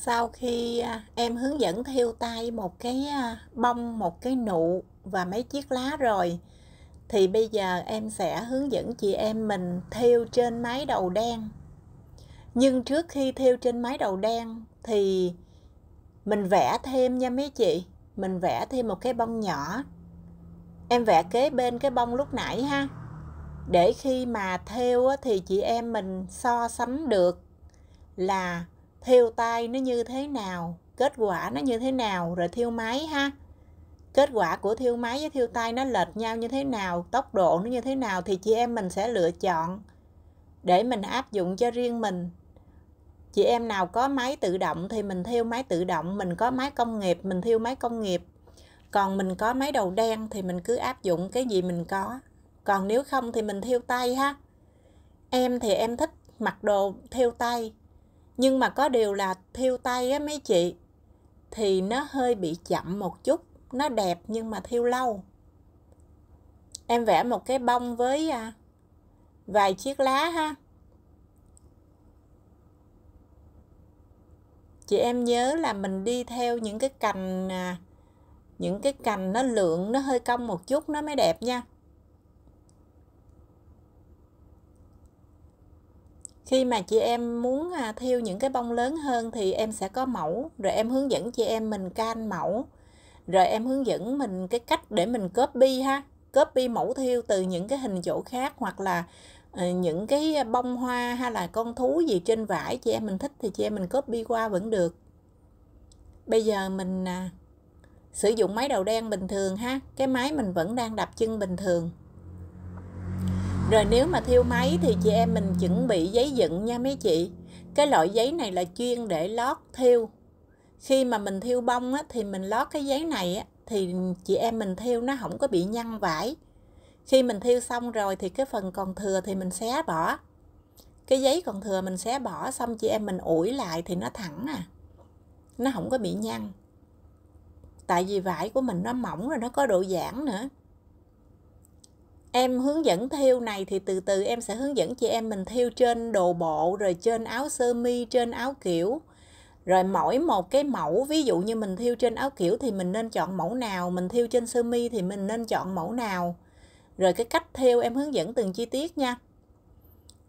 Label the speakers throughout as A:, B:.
A: sau khi à, em hướng dẫn thiêu tay một cái à, bông một cái nụ và mấy chiếc lá rồi thì bây giờ em sẽ hướng dẫn chị em mình thiêu trên máy đầu đen nhưng trước khi thiêu trên máy đầu đen thì mình vẽ thêm nha mấy chị mình vẽ thêm một cái bông nhỏ em vẽ kế bên cái bông lúc nãy ha để khi mà theo thì chị em mình so sánh được là thiêu tay nó như thế nào kết quả nó như thế nào rồi thiêu máy ha kết quả của thiêu máy với thiêu tay nó lệch nhau như thế nào tốc độ nó như thế nào thì chị em mình sẽ lựa chọn để mình áp dụng cho riêng mình chị em nào có máy tự động thì mình thiêu máy tự động mình có máy công nghiệp mình thiêu máy công nghiệp còn mình có máy đầu đen thì mình cứ áp dụng cái gì mình có còn nếu không thì mình thiêu tay ha em thì em thích mặc đồ thiêu tay nhưng mà có điều là thiêu tay á mấy chị thì nó hơi bị chậm một chút nó đẹp nhưng mà thiêu lâu em vẽ một cái bông với à, vài chiếc lá ha chị em nhớ là mình đi theo những cái cành à, những cái cành nó lượng nó hơi cong một chút nó mới đẹp nha khi mà chị em muốn à, theo những cái bông lớn hơn thì em sẽ có mẫu rồi em hướng dẫn chị em mình can mẫu rồi em hướng dẫn mình cái cách để mình copy ha copy mẫu thiêu từ những cái hình chỗ khác hoặc là ờ, những cái bông hoa hay là con thú gì trên vải chị em mình thích thì chị em mình copy qua vẫn được bây giờ mình à, sử dụng máy đầu đen bình thường ha cái máy mình vẫn đang đạp chân bình thường rồi nếu mà thiêu máy thì chị em mình chuẩn bị giấy dựng nha mấy chị. Cái loại giấy này là chuyên để lót thiêu. Khi mà mình thiêu bông á, thì mình lót cái giấy này á, thì chị em mình thiêu nó không có bị nhăn vải. Khi mình thiêu xong rồi thì cái phần còn thừa thì mình xé bỏ. Cái giấy còn thừa mình xé bỏ xong chị em mình ủi lại thì nó thẳng à. Nó không có bị nhăn. Tại vì vải của mình nó mỏng rồi nó có độ giãn nữa em hướng dẫn thiêu này thì từ từ em sẽ hướng dẫn chị em mình thiêu trên đồ bộ rồi trên áo sơ mi trên áo kiểu rồi mỗi một cái mẫu ví dụ như mình thiêu trên áo kiểu thì mình nên chọn mẫu nào mình thiêu trên sơ mi thì mình nên chọn mẫu nào rồi cái cách thiêu em hướng dẫn từng chi tiết nha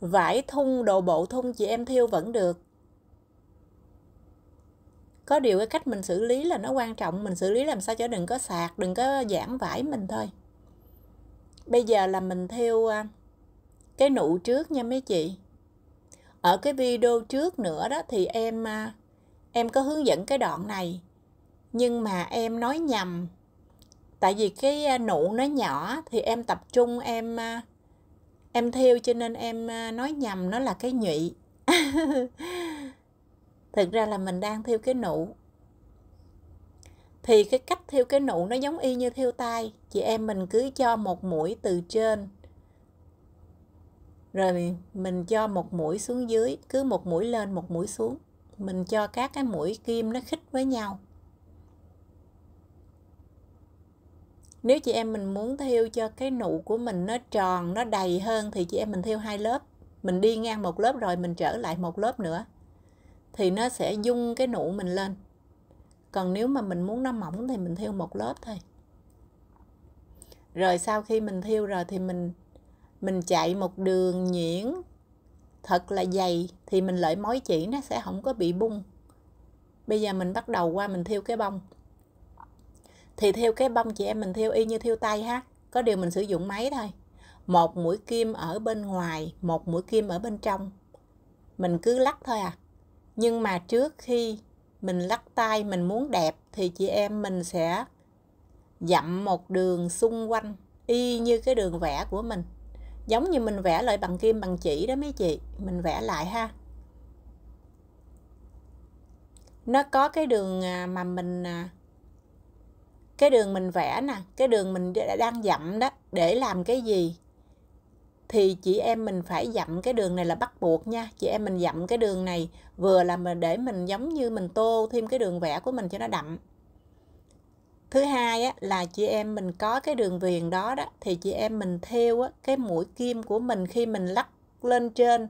A: vải thun đồ bộ thun chị em thiêu vẫn được có điều cái cách mình xử lý là nó quan trọng mình xử lý làm sao cho đừng có sạc đừng có giãn vải mình thôi bây giờ là mình theo à, cái nụ trước nha mấy chị ở cái video trước nữa đó thì em à, em có hướng dẫn cái đoạn này nhưng mà em nói nhầm tại vì cái à, nụ nó nhỏ thì em tập trung em em theo cho nên em nói nhầm nó là cái nhụy thực ra là mình đang theo cái nụ thì cái cách thiêu cái nụ nó giống y như thiêu tay chị em mình cứ cho một mũi từ trên rồi mình cho một mũi xuống dưới cứ một mũi lên một mũi xuống mình cho các cái mũi kim nó khít với nhau nếu chị em mình muốn thiêu cho cái nụ của mình nó tròn nó đầy hơn thì chị em mình thiêu hai lớp mình đi ngang một lớp rồi mình trở lại một lớp nữa thì nó sẽ dung cái nụ mình lên còn nếu mà mình muốn nó mỏng thì mình thiêu một lớp thôi rồi sau khi mình thiêu rồi thì mình mình chạy một đường nhuyễn thật là dày thì mình lợi mối chỉ nó sẽ không có bị bung bây giờ mình bắt đầu qua mình thiêu cái bông thì thiêu cái bông chị em mình thiêu y như thiêu tay ha có điều mình sử dụng máy thôi một mũi kim ở bên ngoài một mũi kim ở bên trong mình cứ lắc thôi à nhưng mà trước khi mình lắc tay mình muốn đẹp thì chị em mình sẽ dặm một đường xung quanh y như cái đường vẽ của mình giống như mình vẽ lại bằng kim bằng chỉ đó mấy chị mình vẽ lại ha nó có cái đường à, mà mình à, cái đường mình vẽ nè cái đường mình đang dặm đó để làm cái gì thì chị em mình phải dặm cái đường này là bắt buộc nha chị em mình dặm cái đường này vừa là mình để mình giống như mình tô thêm cái đường vẽ của mình cho nó đậm thứ hai á, là chị em mình có cái đường viền đó đó thì chị em mình theo á, cái mũi kim của mình khi mình lắc lên trên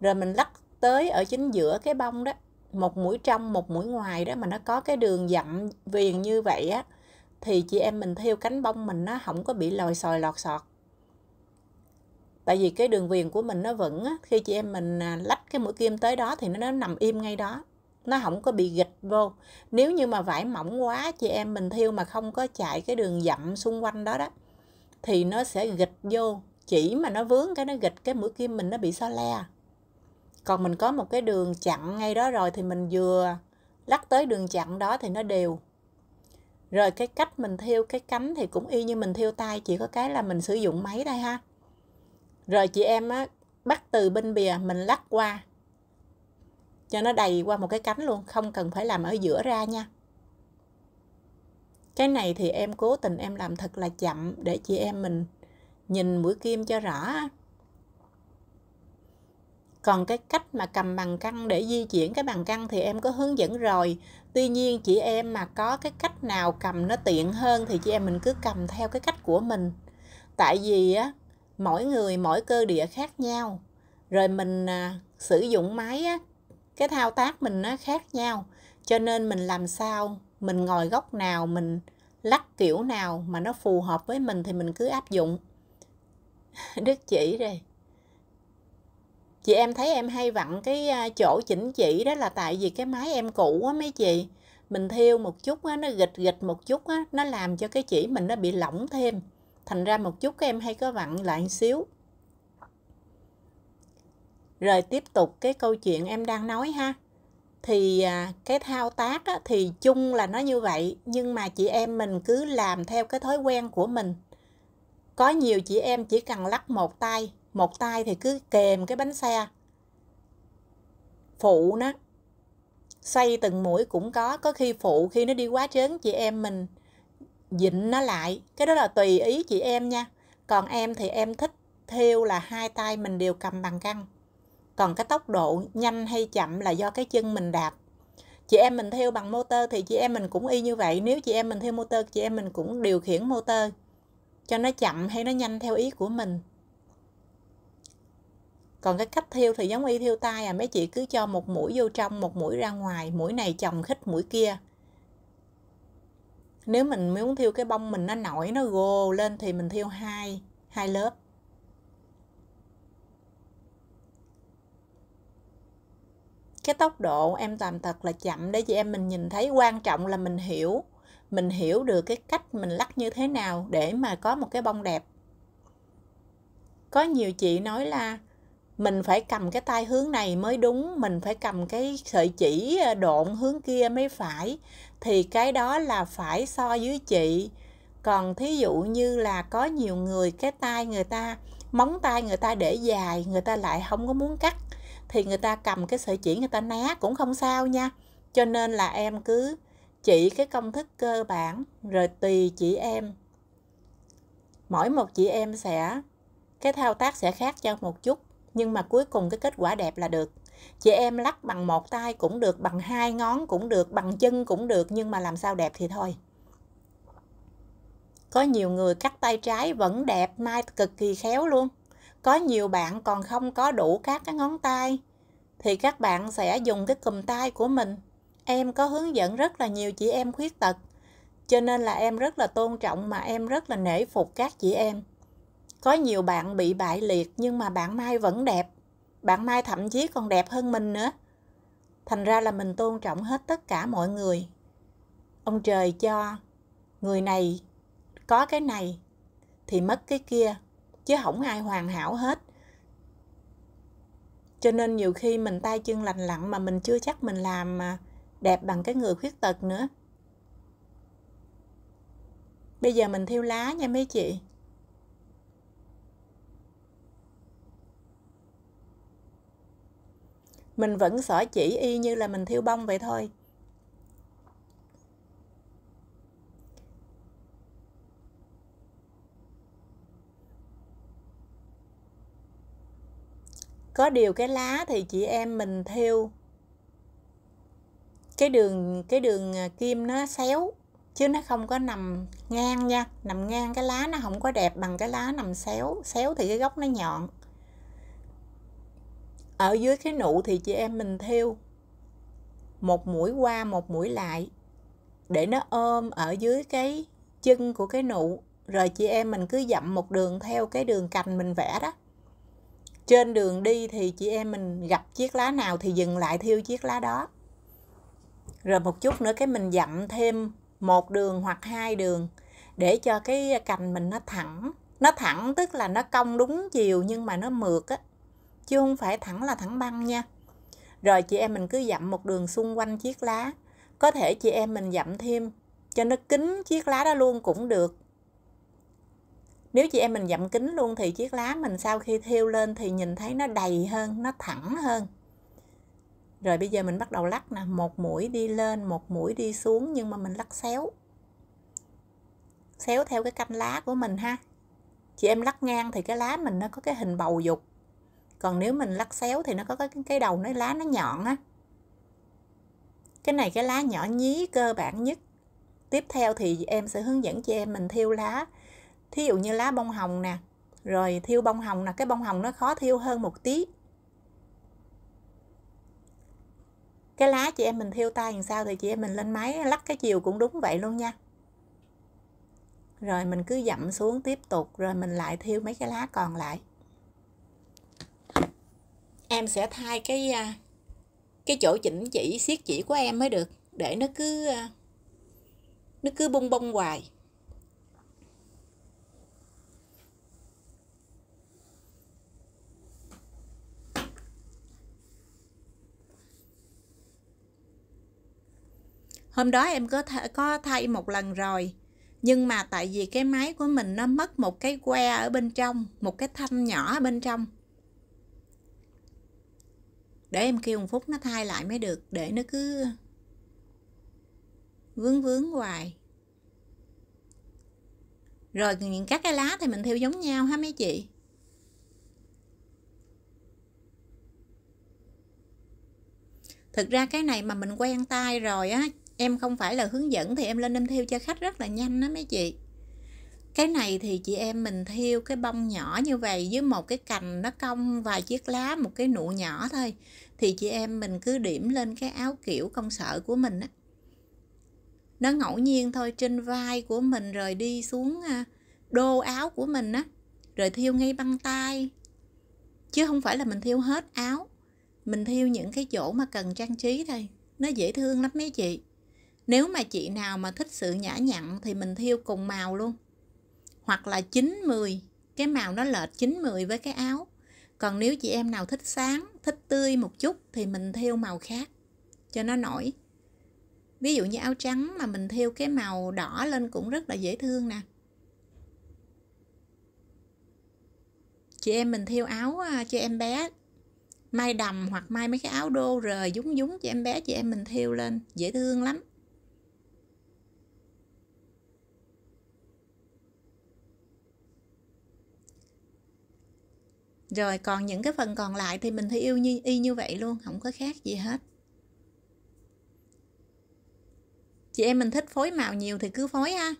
A: rồi mình lắc tới ở chính giữa cái bông đó một mũi trong một mũi ngoài đó mà nó có cái đường dặm viền như vậy á thì chị em mình theo cánh bông mình nó không có bị lòi sòi lọt sọt tại vì cái đường viền của mình nó vẫn khi chị em mình à, lách cái mũi kim tới đó thì nó, nó nằm im ngay đó nó không có bị gịch vô nếu như mà vải mỏng quá chị em mình thiêu mà không có chạy cái đường dặm xung quanh đó đó thì nó sẽ gịch vô chỉ mà nó vướng cái nó gịch cái mũi kim mình nó bị so le còn mình có một cái đường chặn ngay đó rồi thì mình vừa lắc tới đường chặn đó thì nó đều rồi cái cách mình thiêu cái cánh thì cũng y như mình thiêu tay chỉ có cái là mình sử dụng máy đây ha rồi chị em á, bắt từ bên bìa mình lắc qua cho nó đầy qua một cái cánh luôn không cần phải làm ở giữa ra nha cái này thì em cố tình em làm thật là chậm để chị em mình nhìn mũi kim cho rõ còn cái cách mà cầm bằng căng để di chuyển cái bàn căng thì em có hướng dẫn rồi tuy nhiên chị em mà có cái cách nào cầm nó tiện hơn thì chị em mình cứ cầm theo cái cách của mình tại vì á mỗi người mỗi cơ địa khác nhau rồi mình à, sử dụng máy á, cái thao tác mình nó khác nhau cho nên mình làm sao mình ngồi góc nào mình lắc kiểu nào mà nó phù hợp với mình thì mình cứ áp dụng đức chỉ rồi chị em thấy em hay vặn cái à, chỗ chỉnh chỉ đó là tại vì cái máy em cũ á mấy chị mình thiêu một chút á nó gịch gịch một chút á nó làm cho cái chỉ mình nó bị lỏng thêm thành ra một chút các em hay có vặn lại xíu rồi tiếp tục cái câu chuyện em đang nói ha thì à, cái thao tác á, thì chung là nó như vậy nhưng mà chị em mình cứ làm theo cái thói quen của mình có nhiều chị em chỉ cần lắc một tay một tay thì cứ kèm cái bánh xe phụ nó xoay từng mũi cũng có có khi phụ khi nó đi quá trớn chị em mình dịnh nó lại cái đó là tùy ý chị em nha còn em thì em thích thêu là hai tay mình đều cầm bằng căng còn cái tốc độ nhanh hay chậm là do cái chân mình đạp chị em mình thêu bằng motor thì chị em mình cũng y như vậy nếu chị em mình thêu motor chị em mình cũng điều khiển motor cho nó chậm hay nó nhanh theo ý của mình còn cái cách thiêu thì giống y thiêu tay à mấy chị cứ cho một mũi vô trong một mũi ra ngoài mũi này chồng khít mũi kia nếu mình muốn thiêu cái bông mình nó nổi nó gồ lên thì mình thiêu hai hai lớp cái tốc độ em làm thật là chậm để chị em mình nhìn thấy quan trọng là mình hiểu mình hiểu được cái cách mình lắc như thế nào để mà có một cái bông đẹp có nhiều chị nói là mình phải cầm cái tay hướng này mới đúng mình phải cầm cái sợi chỉ ờ, độn hướng kia mới phải thì cái đó là phải so với chị còn thí dụ như là có nhiều người cái tay người ta móng tay người ta để dài người ta lại không có muốn cắt thì người ta cầm cái sợi chỉ người ta ná cũng không sao nha cho nên là em cứ chỉ cái công thức cơ bản rồi tùy chị em mỗi một chị em sẽ cái thao tác sẽ khác nhau một chút nhưng mà cuối cùng cái kết quả đẹp là được chị em lắc bằng một tay cũng được bằng hai ngón cũng được bằng chân cũng được nhưng mà làm sao đẹp thì thôi có nhiều người cắt tay trái vẫn đẹp mai cực kỳ khéo luôn có nhiều bạn còn không có đủ các cái ngón tay thì các bạn sẽ dùng cái cùm tay của mình em có hướng dẫn rất là nhiều chị em khuyết tật cho nên là em rất là tôn trọng mà em rất là nể phục các chị em có nhiều bạn bị bại liệt nhưng mà bạn mai vẫn đẹp bạn Mai thậm chí còn đẹp hơn mình nữa. Thành ra là mình tôn trọng hết tất cả mọi người. Ông trời cho người này có cái này thì mất cái kia, chứ không ai hoàn hảo hết. Cho nên nhiều khi mình tay chân lành lặn mà mình chưa chắc mình làm mà đẹp bằng cái người khuyết tật nữa. Bây giờ mình thiêu lá nha mấy chị. mình vẫn xỏ chỉ y như là mình thiêu bông vậy thôi có điều cái lá thì chị em mình thiêu cái đường cái đường à, kim nó xéo chứ nó không có nằm ngang nha nằm ngang cái lá nó không có đẹp bằng cái lá nằm xéo xéo thì cái gốc nó nhọn ở dưới cái nụ thì chị em mình theo một mũi qua một mũi lại để nó ôm ở dưới cái chân của cái nụ rồi chị em mình cứ dặm một đường theo cái đường cành mình vẽ đó trên đường đi thì chị em mình gặp chiếc lá nào thì dừng lại thiêu chiếc lá đó rồi một chút nữa cái mình dặm thêm một đường hoặc hai đường để cho cái cành mình nó thẳng nó thẳng tức là nó cong đúng chiều nhưng mà nó mượt á chứ không phải thẳng là thẳng băng nha rồi chị em mình cứ dặm một đường xung quanh chiếc lá có thể chị em mình dặm thêm cho nó kín chiếc lá đó luôn cũng được nếu chị em mình dặm kín luôn thì chiếc lá mình sau khi thiêu lên thì nhìn thấy nó đầy hơn nó thẳng hơn rồi bây giờ mình bắt đầu lắc nè một mũi đi lên một mũi đi xuống nhưng mà mình lắc xéo xéo theo cái canh lá của mình ha chị em lắc ngang thì cái lá mình nó có cái hình bầu dục còn nếu mình lắc xéo thì nó có cái, cái đầu nó lá nó nhọn á cái này cái lá nhỏ nhí cơ bản nhất tiếp theo thì em sẽ hướng dẫn cho em mình thiêu lá thí dụ như lá bông hồng nè rồi thiêu bông hồng là cái bông hồng nó khó thiêu hơn một tí cái lá chị em mình thiêu tay làm sao thì chị em mình lên máy lắc cái chiều cũng đúng vậy luôn nha rồi mình cứ dặm xuống tiếp tục rồi mình lại thiêu mấy cái lá còn lại em sẽ thay cái à, cái chỗ chỉnh chỉ siết chỉ của em mới được để nó cứ à, nó cứ bung bông hoài hôm đó em có th- có thay một lần rồi nhưng mà tại vì cái máy của mình nó mất một cái que ở bên trong một cái thanh nhỏ ở bên trong để em kêu ông phúc nó thay lại mới được để nó cứ vướng vướng hoài rồi những các cái lá thì mình theo giống nhau ha mấy chị thực ra cái này mà mình quen tay rồi á em không phải là hướng dẫn thì em lên em theo cho khách rất là nhanh đó mấy chị cái này thì chị em mình thiêu cái bông nhỏ như vậy với một cái cành nó cong vài chiếc lá một cái nụ nhỏ thôi thì chị em mình cứ điểm lên cái áo kiểu công sở của mình á nó ngẫu nhiên thôi trên vai của mình rồi đi xuống à, đô áo của mình á rồi thiêu ngay băng tay chứ không phải là mình thiêu hết áo mình thiêu những cái chỗ mà cần trang trí thôi nó dễ thương lắm mấy chị nếu mà chị nào mà thích sự nhã nhặn thì mình thiêu cùng màu luôn hoặc là 90 cái màu nó lệch 90 với cái áo còn nếu chị em nào thích sáng thích tươi một chút thì mình theo màu khác cho nó nổi ví dụ như áo trắng mà mình theo cái màu đỏ lên cũng rất là dễ thương nè chị em mình theo áo à, cho em bé may đầm hoặc may mấy cái áo đô rời dúng dúng cho em bé chị em mình theo lên dễ thương lắm rồi còn những cái phần còn lại thì mình thấy yêu như y như vậy luôn không có khác gì hết chị em mình thích phối màu nhiều thì cứ phối ha